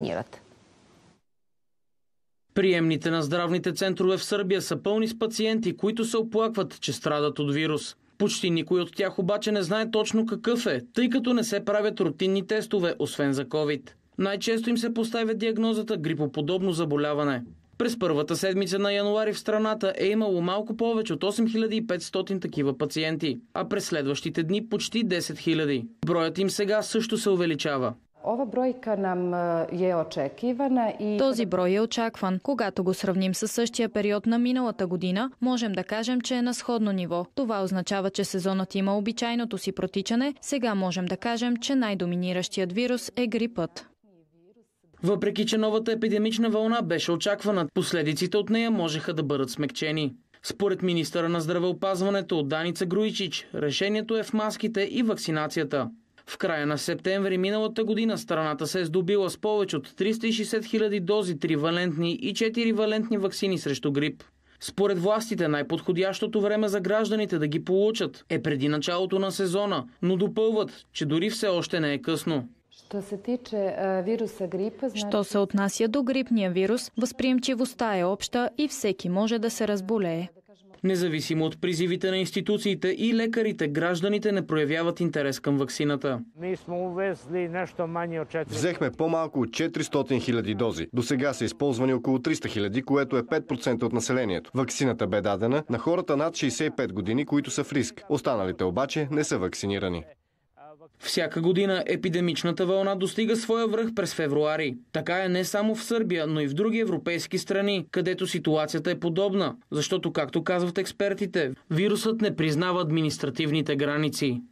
вакцинират. Приемните на здравните центрове в Сърбия са пълни с пациенти, които се оплакват, че страдат от вирус. Почти никой от тях обаче не знае точно какъв е, тъй като не се правят рутинни тестове, освен за COVID. Най-често им се поставя диагнозата грипоподобно заболяване. През първата седмица на януари в страната е имало малко повече от 8500 такива пациенти, а през следващите дни почти 10 000. Броят им сега също се увеличава. Ова бройка нам е очекивана и... Този брой е очакван. Когато го сравним с същия период на миналата година, можем да кажем, че е на сходно ниво. Това означава, че сезонът има обичайното си протичане. Сега можем да кажем, че най-доминиращият вирус е грипът. Въпреки, че новата епидемична вълна беше очаквана, последиците от нея можеха да бъдат смекчени. Според министъра на здравеопазването Даница Груичич, решението е в маските и вакцинацията. В края на септември миналата година страната се е здобила с повече от 360 000 дози тривалентни и 4-валентни вакцини срещу грип. Според властите най-подходящото време за гражданите да ги получат е преди началото на сезона, но допълват, че дори все още не е късно. Що се тиче вируса грипа... Значи... Що се отнася до грипния вирус, възприемчивостта е обща и всеки може да се разболее. Независимо от призивите на институциите и лекарите, гражданите не проявяват интерес към ваксината. Взехме по-малко от 400 хиляди дози. До сега са използвани около 300 хиляди, което е 5% от населението. Ваксината бе дадена на хората над 65 години, които са в риск. Останалите обаче не са вакцинирани. Всяка година епидемичната вълна достига своя връх през февруари. Така е не само в Сърбия, но и в други европейски страни, където ситуацията е подобна, защото, както казват експертите, вирусът не признава административните граници.